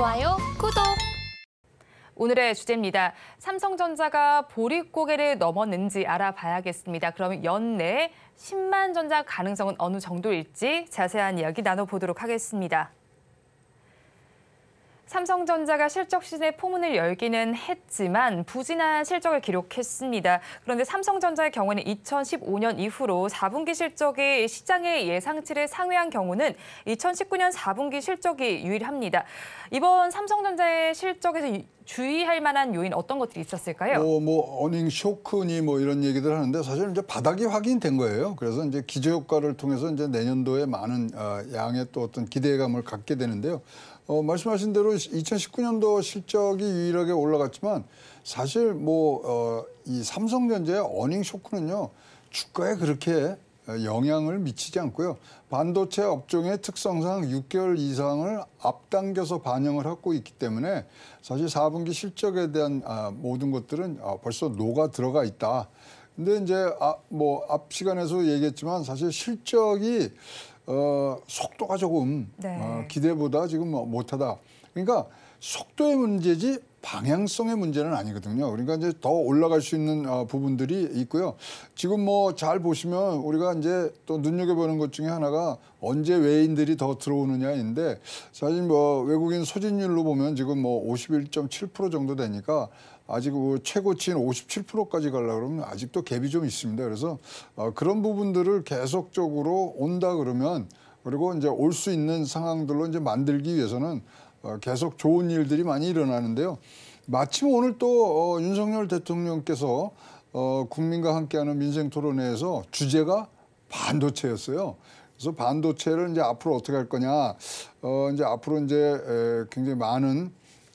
좋아요, 구독! 오늘의 주제입니다. 삼성전자가 보릿고개를 넘었는지 알아봐야겠습니다. 그러면 연내 10만 전자 가능성은 어느 정도일지 자세한 이야기 나눠보도록 하겠습니다. 삼성전자가 실적 시대 포문을 열기는 했지만 부진한 실적을 기록했습니다. 그런데 삼성전자의 경우는 2015년 이후로 4분기 실적이 시장의 예상치를 상회한 경우는 2019년 4분기 실적이 유일합니다. 이번 삼성전자의 실적에서 주의할 만한 요인 어떤 것들이 있었을까요? 뭐, 뭐 어닝 쇼크니 뭐 이런 얘기들 하는데 사실 이제 바닥이 확인된 거예요. 그래서 이제 기저 효과를 통해서 이제 내년도에 많은 아, 양의 또 어떤 기대감을 갖게 되는데요. 어, 말씀하신 대로 2019년도 실적이 유일하게 올라갔지만 사실 뭐, 어, 이 삼성전자의 어닝 쇼크는요, 주가에 그렇게 어, 영향을 미치지 않고요. 반도체 업종의 특성상 6개월 이상을 앞당겨서 반영을 하고 있기 때문에 사실 4분기 실적에 대한 아, 모든 것들은 어, 벌써 녹아 들어가 있다. 근데 이제 아, 뭐 앞 시간에서 얘기했지만 사실 실적이 어, 속도가 조금 네. 어, 기대보다 지금 뭐 못하다. 그러니까 속도의 문제지 방향성의 문제는 아니거든요. 그러니까 이제 더 올라갈 수 있는 어, 부분들이 있고요. 지금 뭐 잘 보시면 우리가 이제 또 눈여겨보는 것 중에 하나가 언제 외인들이 더 들어오느냐인데 사실 뭐 외국인 소진율로 보면 지금 뭐 51.7% 정도 되니까 아직 그 최고치인 57%까지 가려 그러면 아직도 갭이 좀 있습니다. 그래서 어, 그런 부분들을 계속적으로 온다 그러면 그리고 이제 올 수 있는 상황들로 이제 만들기 위해서는 어, 계속 좋은 일들이 많이 일어나는데요. 마침 오늘 또 어, 윤석열 대통령께서 국민과 함께하는 민생 토론회에서 주제가 반도체였어요. 그래서 반도체를 이제 앞으로 어떻게 할 거냐. 어, 이제 앞으로 이제 굉장히 많은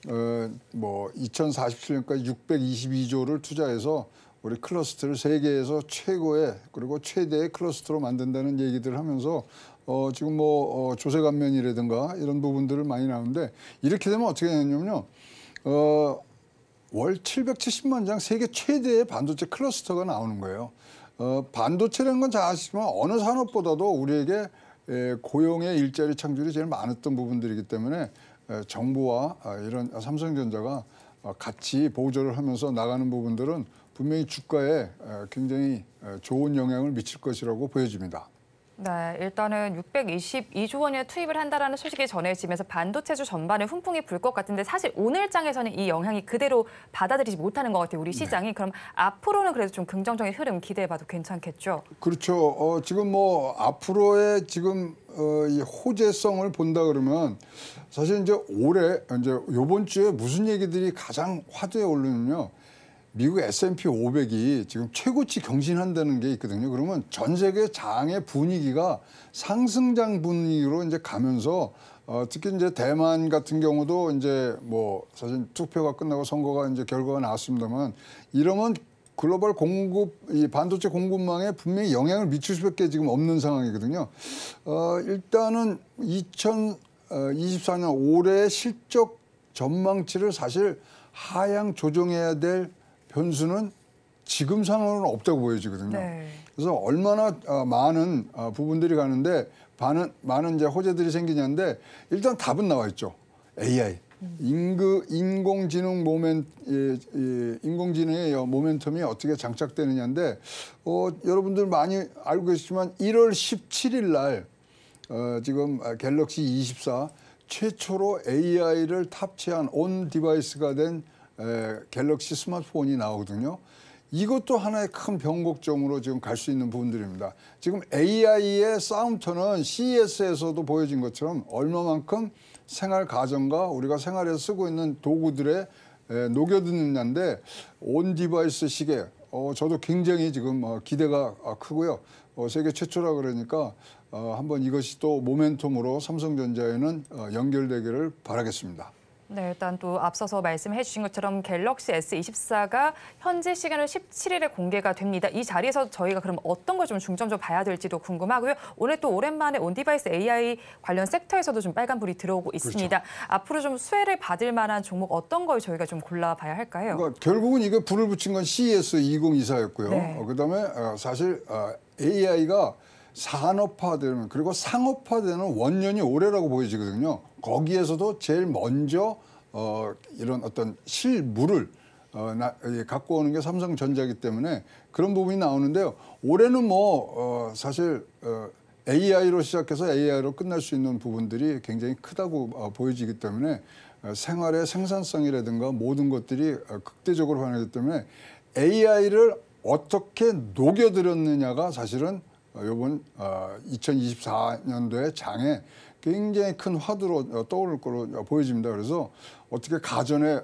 어, 뭐 2047년까지 622조를 투자해서 우리 클러스터를 세계에서 최고의 그리고 최대의 클러스터로 만든다는 얘기들을 하면서 어, 지금 뭐 어, 조세 감면이라든가 이런 부분들을 많이 나오는데 이렇게 되면 어떻게 되냐면요. 어, 월 770만 장 세계 최대의 반도체 클러스터가 나오는 거예요. 어, 반도체라는 건 잘 아시지만 어느 산업보다도 우리에게 에, 고용의 일자리 창출이 제일 많았던 부분들이기 때문에 정부와 아, 이런 삼성전자가 어, 같이 보조를 하면서 나가는 부분들은 분명히 주가에 굉장히 좋은 영향을 미칠 것이라고 보여집니다. 네, 일단은 622조 원의 투입을 한다라는 소식이 전해지면서 반도체주 전반에 훈풍이 불 것 같은데 사실 오늘장에서는 이 영향이 그대로 받아들이지 못하는 것 같아요. 우리 네. 시장이 네. 그럼 앞으로는 그래도 좀 긍정적인 흐름 기대해봐도 괜찮겠죠? 그렇죠. 어, 지금 뭐 앞으로의 지금 어, 이 호재성을 본다 그러면 사실 이제 올해 이제 요번 주에 무슨 얘기들이 가장 화두에 오르면요. 미국 S&P 500이 지금 최고치 경신한다는 게 있거든요. 그러면 전 세계 장의 분위기가 상승장 분위기로 이제 가면서 어, 특히 이제 대만 같은 경우도 이제 뭐 사실 투표가 끝나고 선거가 이제 결과가 나왔습니다만 이러면 글로벌 공급, 이 반도체 공급망에 분명히 영향을 미칠 수밖에 지금 없는 상황이거든요. 어, 일단은 2024년 어, 올해 실적 전망치를 사실 하향 조정해야 될 변수는 지금 상황은 없다고 보여지거든요. 네. 그래서 얼마나 어, 많은 어, 부분들이 가는데 많은, 많은 이제 호재들이 생기냐인데 일단 답은 나와 있죠. AI. 음. 인그, 인공지능 모멘, 예, 예, 인공지능의 모멘텀이 어떻게 장착되느냐인데 어, 여러분들 많이 알고 계시지만 1월 17일 날 어, 지금 갤럭시 24 최초로 AI를 탑재한 온 디바이스가 된 에, 갤럭시 스마트폰이 나오거든요. 이것도 하나의 큰 변곡점으로 지금 갈 수 있는 부분들입니다. 지금 AI의 싸움터는 CES에서도 보여진 것처럼 얼마만큼 생활 가정과 우리가 생활에서 쓰고 있는 도구들에 녹여드는냐인데온 디바이스 시계 어, 저도 굉장히 지금 어, 기대가 아, 크고요. 어, 세계 최초라 그러니까 어, 한번 이것이 또 모멘텀으로 삼성전자에는 어, 연결되기를 바라겠습니다. 네, 일단 또 앞서서 말씀해 주신 것처럼 갤럭시 S24가 현재 시간을 17일에 공개가 됩니다. 이 자리에서 저희가 그럼 어떤 걸 좀 중점적으로 봐야 될지도 궁금하고요. 올해 또 오랜만에 온디바이스 AI 관련 섹터에서도 좀 빨간불이 들어오고 그렇죠. 있습니다. 그렇죠. 앞으로 좀 수혜를 받을 만한 종목 어떤 걸 저희가 좀 골라봐야 할까요? 그러니까 결국은 이게 불을 붙인 건 CES 2024였고요. 네. 어, 그다음에 어, 사실 AI가 어, 산업화되는 그리고 상업화되는 원년이 올해라고 보여지거든요. 거기에서도 제일 먼저 어, 이런 어떤 실물을 어, 나, 예, 갖고 오는 게 삼성전자이기 때문에 그런 부분이 나오는데요. 올해는 뭐 어, 사실 어, AI로 시작해서 AI로 끝날 수 있는 부분들이 굉장히 크다고 어, 보여지기 때문에 어, 생활의 생산성이라든가 모든 것들이 어, 극대적으로 변하기 때문에 AI를 어떻게 녹여들였느냐가 사실은 어, 이번 어, 2024년도의 장에 굉장히 큰 화두로 어, 떠오를 걸로 보여집니다. 그래서 어떻게 가전에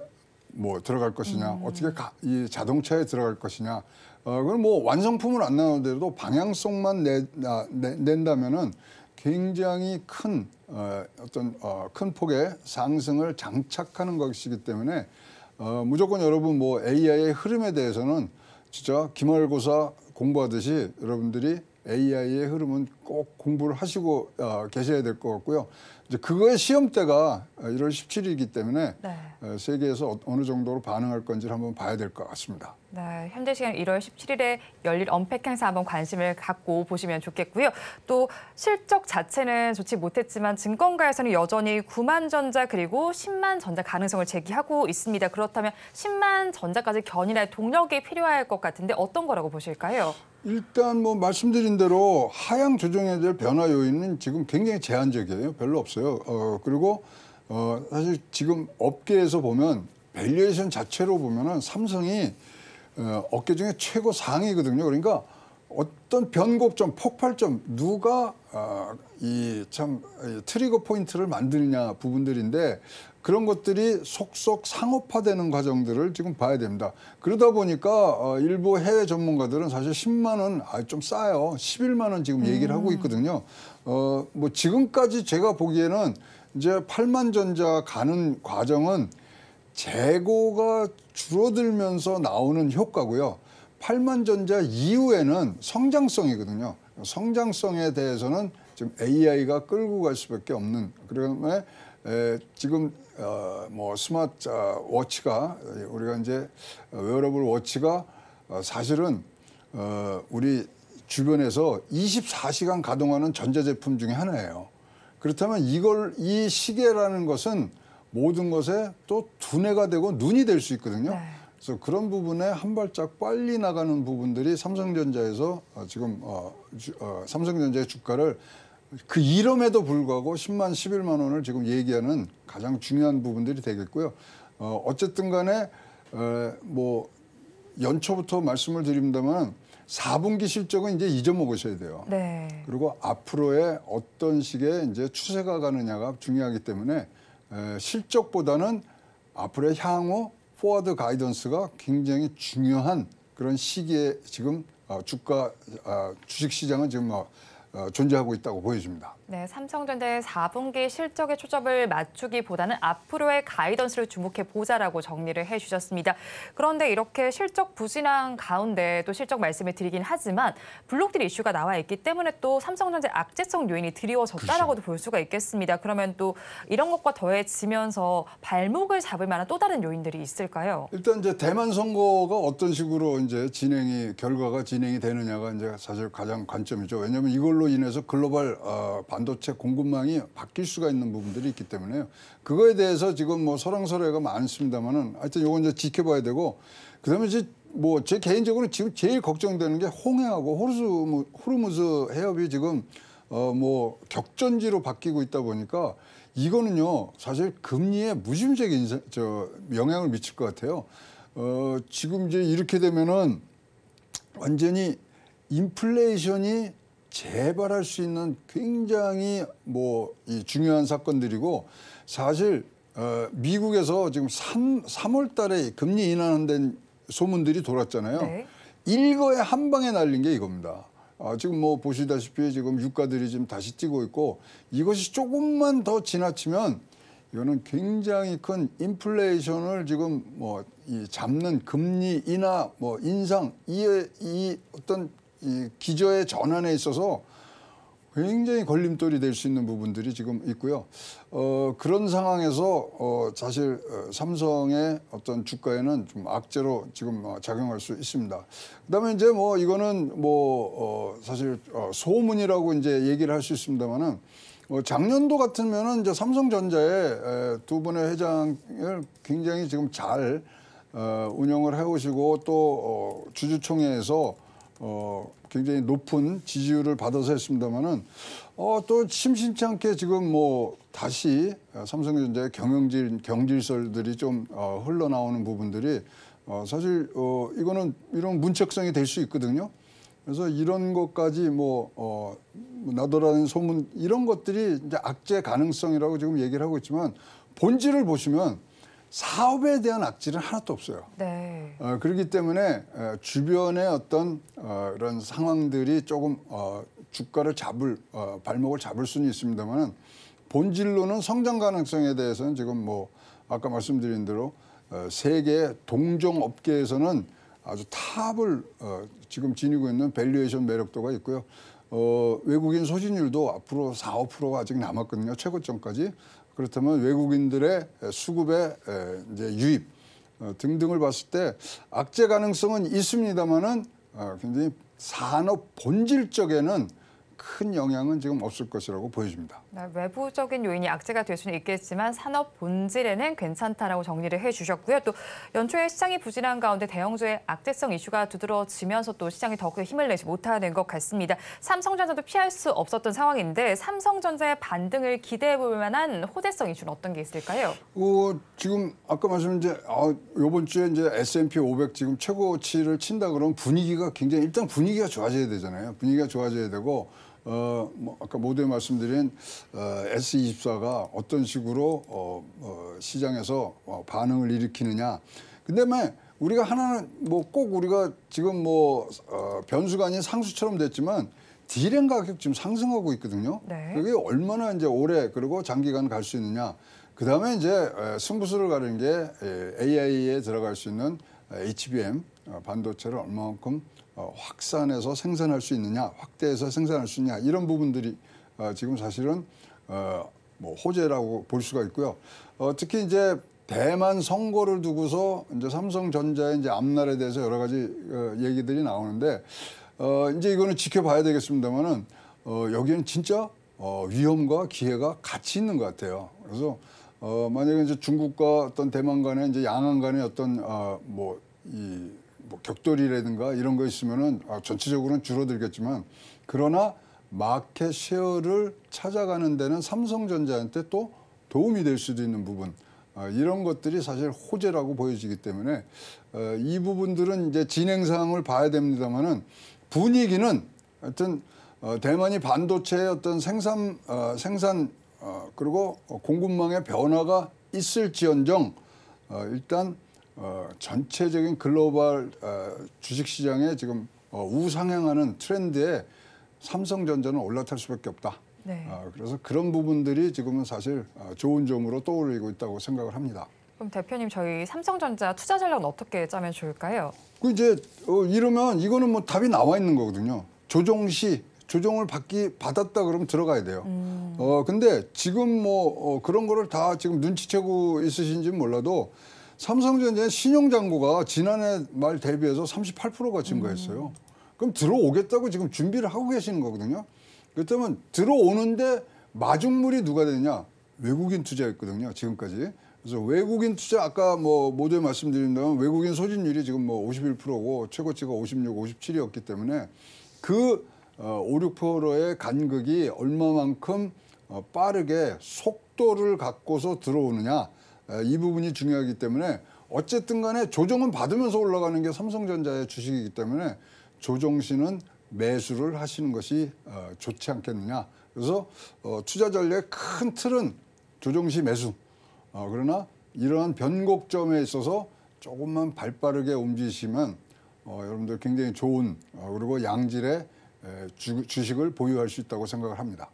뭐 들어갈 것이냐, 음. 어떻게 가, 이 자동차에 들어갈 것이냐, 어, 그럼 뭐 완성품은 안 나오더라도 방향성만 내, 아, 내, 낸다면은 굉장히 큰 어, 어떤 어, 큰 폭의 상승을 장착하는 것이기 때문에 어, 무조건 여러분 뭐 AI의 흐름에 대해서는 진짜 기말고사 공부하듯이 여러분들이 AI의 흐름은 꼭 공부를 하시고 어, 계셔야 될 것 같고요. 이제 그거의 시험 때가 1월 어, 17일이기 때문에 네. 어, 세계에서 어, 어느 정도로 반응할 건지를 한번 봐야 될 것 같습니다. 네, 현재 시간 1월 17일에 열릴 언팩 행사 한번 관심을 갖고 보시면 좋겠고요. 또 실적 자체는 좋지 못했지만 증권가에서는 여전히 9만 전자 그리고 10만 전자 가능성을 제기하고 있습니다. 그렇다면 10만 전자까지 견인할 동력이 필요할 것 같은데 어떤 거라고 보실까요? 일단 뭐 말씀드린 대로 하향 조정에 대한 변화 요인은 지금 굉장히 제한적이에요. 별로 없어요. 어, 그리고 어, 사실 지금 업계에서 보면 밸류에이션 자체로 보면은 삼성이 어, 업계 중에 최고 상위거든요. 그러니까 어떤 변곡점, 폭발점 누가 어, 아, 이참 트리거 포인트를 만드느냐 부분들인데 그런 것들이 속속 상업화되는 과정들을 지금 봐야 됩니다. 그러다 보니까 어, 일부 해외 전문가들은 사실 10만 원, 아, 좀 싸요. 11만 원 지금 얘기를 음. 하고 있거든요. 어, 뭐 지금까지 제가 보기에는 이제 8만 전자 가는 과정은 재고가 줄어들면서 나오는 효과고요. 8만 전자 이후에는 성장성이거든요. 성장성에 대해서는 지금 AI가 끌고 갈 수밖에 없는 그러에 에, 지금 어, 뭐 스마트 어, 워치가 우리가 이제 웨어러블 워치가 어, 사실은 어, 우리 주변에서 24시간 가동하는 전자제품 중에 하나예요. 그렇다면 이걸 이 시계라는 것은 모든 것에 또 두뇌가 되고 눈이 될 수 있거든요. 네. 그래서 그런 부분에 한 발짝 빨리 나가는 부분들이 삼성전자에서 어, 지금 어, 주, 어, 삼성전자의 주가를 그 이름에도 불구하고 10만, 11만 원을 지금 얘기하는 가장 중요한 부분들이 되겠고요. 어, 어쨌든 간에 어, 뭐 연초부터 말씀을 드립니다만 4분기 실적은 이제 잊어먹으셔야 돼요. 네. 그리고 앞으로의 어떤 식의 이제 추세가 가느냐가 중요하기 때문에 에, 실적보다는 앞으로의 향후 포워드 가이던스가 굉장히 중요한 그런 시기에 지금 어, 주가 아, 주식 시장은 지금 막 어, 존재하고 있다고 보여집니다. 네, 삼성전자의 4분기 실적의 초점을 맞추기보다는 앞으로의 가이던스를 주목해 보자라고 정리를 해주셨습니다. 그런데 이렇게 실적 부진한 가운데 또 실적 말씀을 드리긴 하지만 블록들 이슈가 나와 있기 때문에 또 삼성전자 악재성 요인이 드리워졌다라고도 그렇죠. 볼 수가 있겠습니다. 그러면 또 이런 것과 더해지면서 발목을 잡을 만한 또 다른 요인들이 있을까요? 일단 이제 대만 선거가 어떤 식으로 이제 진행이 결과가 진행이 되느냐가 이제 사실 가장 관점이죠. 왜냐하면 이걸로 인해서 글로벌 어, 반 반도체 공급망이 바뀔 수가 있는 부분들이 있기 때문에요. 그거에 대해서 지금 뭐 설왕설래가 많습니다만은 하여튼 요건 이제 지켜봐야 되고 그다음에 이제 뭐 제 개인적으로 지금 제일 걱정되는 게 홍해하고 호르무, 호르무즈 해협이 지금 어 뭐 격전지로 바뀌고 있다 보니까 이거는요 사실 금리에 무심적인 저 영향을 미칠 것 같아요. 어 지금 이제 이렇게 되면은 완전히 인플레이션이 재발할 수 있는 굉장히 뭐 중요한 사건들이고 사실 어, 미국에서 지금 3, 3월 달에 금리 인하한된 소문들이 돌았잖아요. 네. 일거에 한 방에 날린 게 이겁니다. 아, 지금 뭐 보시다시피 지금 유가들이 지금 다시 뛰고 있고 이것이 조금만 더 지나치면 이거는 굉장히 큰 인플레이션을 지금 뭐이 잡는 금리 인하 뭐 인상 이이 어떤 이 기저의 전환에 있어서 굉장히 걸림돌이 될 수 있는 부분들이 지금 있고요. 어, 그런 상황에서 어, 사실 어, 삼성의 어떤 주가에는 좀 악재로 지금 어, 작용할 수 있습니다. 그다음에 이제 뭐 이거는 뭐 어, 사실 어, 소문이라고 이제 얘기를 할 수 있습니다만은 어, 작년도 같으면은 이제 삼성전자의 두 분의 회장을 굉장히 지금 잘 어, 운영을 해오시고 또 어, 주주총회에서 어, 굉장히 높은 지지율을 받아서 했습니다만은 어, 또 심심치 않게 지금 뭐 다시 삼성전자의 경영질 경질설들이 좀 어, 흘러나오는 부분들이 어, 사실 어, 이거는 이런 문책성이 될 수 있거든요. 그래서 이런 것까지 뭐 어, 뭐 나도라는 소문 이런 것들이 이제 악재 가능성이라고 지금 얘기를 하고 있지만 본질을 보시면 사업에 대한 악질은 하나도 없어요. 네. 어, 그렇기 때문에 어, 주변의 어떤 어, 이런 상황들이 조금 어, 주가를 잡을 어, 발목을 잡을 수는 있습니다만 은 본질로는 성장 가능성에 대해서는 지금 뭐 아까 말씀드린 대로 어, 세계 동종 업계에서는 아주 탑을 어, 지금 지니고 있는 밸류에이션 매력도가 있고요. 어, 외국인 소진율도 앞으로 4, 5%가 아직 남았거든요. 최고점까지. 그렇다면 외국인들의 수급의 이제 유입 어, 등등을 봤을 때 악재 가능성은 있습니다만은 아, 굉장히 산업 본질 적에는 큰 영향은 지금 없을 것이라고 보여집니다. 네, 외부적인 요인이 악재가 될 수는 있겠지만 산업 본질에는 괜찮다라고 정리를 해주셨고요. 또 연초에 시장이 부진한 가운데 대형주의 악재성 이슈가 두드러지면서 또 시장이 더욱 힘을 내지 못하는 것 같습니다. 삼성전자도 피할 수 없었던 상황인데 삼성전자의 반등을 기대해 볼 만한 호재성 이슈는 어떤 게 있을까요? 어, 지금 아까 말씀 이제 이번 아, 주에 이제 S&P 500 지금 최고치를 친다 그러면 분위기가 굉장히 일단 분위기가 좋아져야 되잖아요. 분위기가 좋아져야 되고 어, 뭐 아까 모두에 말씀드린 어, S24가 어떤 식으로 어, 어, 시장에서 어, 반응을 일으키느냐. 근데 음 우리가 하나는 뭐 꼭 우리가 지금 뭐 어, 변수가 아닌 상수처럼 됐지만 디램 가격 지금 상승하고 있거든요. 네. 그게 얼마나 이제 오래 그리고 장기간 갈 수 있느냐. 그다음에 이제 어, 승부수를 가는 게 AI에 들어갈 수 있는 어, HBM 어, 반도체를 얼마만큼 어, 확산해서 생산할 수 있느냐, 확대해서 생산할 수 있냐 이런 부분들이 어, 지금 사실은 어, 뭐 호재라고 볼 수가 있고요. 특히 이제 대만 선거를 두고서 이제 삼성전자의 이제 앞날에 대해서 여러 가지 얘기들이 나오는데 이제 이거는 지켜봐야 되겠습니다만은 여기는 진짜 위험과 기회가 같이 있는 것 같아요. 그래서 만약에 이제 중국과 어떤 대만 간의 이제 양안 간의 어떤 뭐이 뭐 격돌이라든가 이런 거 있으면은 아, 전체적으로는 줄어들겠지만 그러나 마켓 셰어를 찾아가는 데는 삼성전자한테 또 도움이 될 수도 있는 부분 어, 이런 것들이 사실 호재라고 보여지기 때문에 어, 이 부분들은 이제 진행 상황을 봐야 됩니다만은 분위기는 하여튼 어, 대만이 반도체의 어떤 생산 어, 생산 어, 그리고 공급망의 변화가 있을지언정 어, 일단 어, 전체적인 글로벌 어, 주식시장에 지금 어, 우상향하는 트렌드에 삼성전자는 올라탈 수밖에 없다. 네. 어, 그래서 그런 부분들이 지금은 사실 어, 좋은 점으로 떠올리고 있다고 생각을 합니다. 그럼 대표님 저희 삼성전자 투자 전략은 어떻게 짜면 좋을까요? 그 이제 어, 이러면 이거는 뭐 답이 나와 있는 거거든요. 조정 시 조정을 받기 받았다 그러면 들어가야 돼요. 음. 어 근데 지금 뭐 어, 그런 거를 다 지금 눈치채고 있으신지 몰라도 삼성전자 신용장고가 지난해 말 대비해서 38%가 증가했어요. 음. 그럼 들어오겠다고 지금 준비를 하고 계시는 거거든요. 그렇다면 들어오는데 마중물이 누가 되느냐? 외국인 투자였거든요, 지금까지. 그래서 외국인 투자 아까 뭐 모두에 말씀드린다면 외국인 소진율이 지금 뭐 51%고 최고치가 56, 57이었기 때문에 그 5, 어, 6%의 간극이 얼마만큼 어, 빠르게 속도를 갖고서 들어오느냐 아, 이 부분이 중요하기 때문에 어쨌든 간에 조정은 받으면서 올라가는 게 삼성전자의 주식이기 때문에 조정시는 매수를 하시는 것이 어, 좋지 않겠느냐. 그래서 어, 투자 전략의 큰 틀은 조정시 매수. 어, 그러나 이러한 변곡점에 있어서 조금만 발빠르게 움직이시면 여러분들 굉장히 좋은 그리고 양질의 주식을 보유할 수 있다고 생각을 합니다.